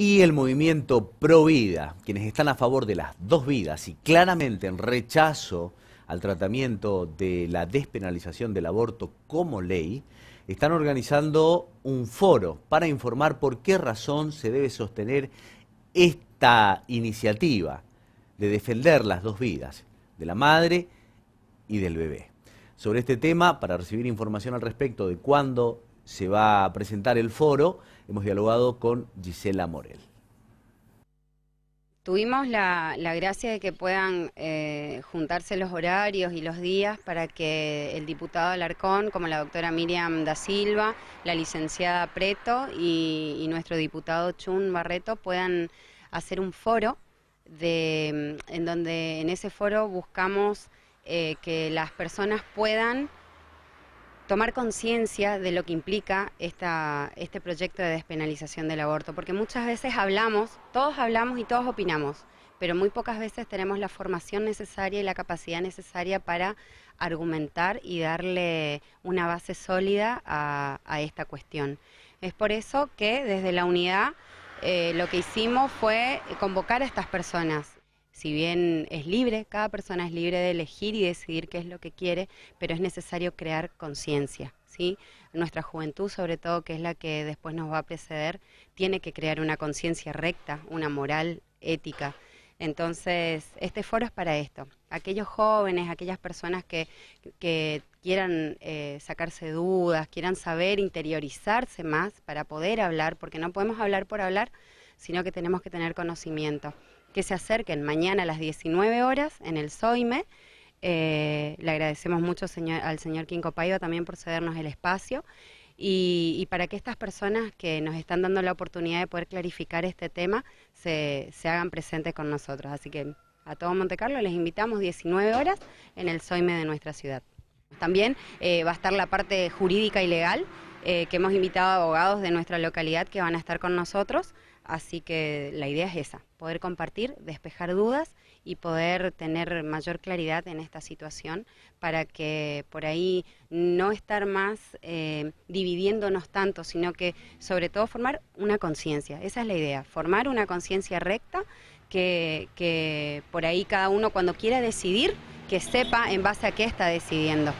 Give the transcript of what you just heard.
y el movimiento Pro Vida, quienes están a favor de las dos vidas y claramente en rechazo al tratamiento de la despenalización del aborto como ley, están organizando un foro para informar por qué razón se debe sostener esta iniciativa de defender las dos vidas, de la madre y del bebé. Sobre este tema, para recibir información al respecto de cuándo se va a presentar el foro. Hemos dialogado con Gisela Morel. Tuvimos la, la gracia de que puedan eh, juntarse los horarios y los días para que el diputado Alarcón, como la doctora Miriam da Silva, la licenciada Preto y, nuestro diputado Chun Barreto puedan hacer un foro de, en donde en ese foro buscamos eh, que las personas puedan tomar conciencia de lo que implica esta, este proyecto de despenalización del aborto, porque muchas veces hablamos, todos hablamos y todos opinamos, pero muy pocas veces tenemos la formación necesaria y la capacidad necesaria para argumentar y darle una base sólida a, esta cuestión. Es por eso que desde la unidad eh, lo que hicimos fue convocar a estas personas si bien es libre, cada persona es libre de elegir y decidir qué es lo que quiere, pero es necesario crear conciencia. ¿sí? Nuestra juventud, sobre todo, que es la que después nos va a preceder, tiene que crear una conciencia recta, una moral ética. Entonces, este foro es para esto. Aquellos jóvenes, aquellas personas que, quieran eh, sacarse dudas, quieran saber, interiorizarse más para poder hablar, porque no podemos hablar por hablar, sino que tenemos que tener conocimiento. Que se acerquen mañana a las 19 horas en el SOIME. Eh, le agradecemos mucho al señor Quinco Paiva también por cedernos el espacio. Y, para que estas personas que nos están dando la oportunidad de poder clarificar este tema se, hagan presentes con nosotros. Así que a todo Monte Carlo les invitamos 19 horas en el SOIME de nuestra ciudad. También eh, va a estar la parte jurídica y legal, eh, que hemos invitado abogados de nuestra localidad que van a estar con nosotros. Así que la idea es esa, poder compartir, despejar dudas y poder tener mayor claridad en esta situación para que por ahí no estar más eh, dividiéndonos tanto, sino que sobre todo formar una conciencia. Esa es la idea, formar una conciencia recta que, que por ahí cada uno cuando quiera decidir, que sepa en base a qué está decidiendo.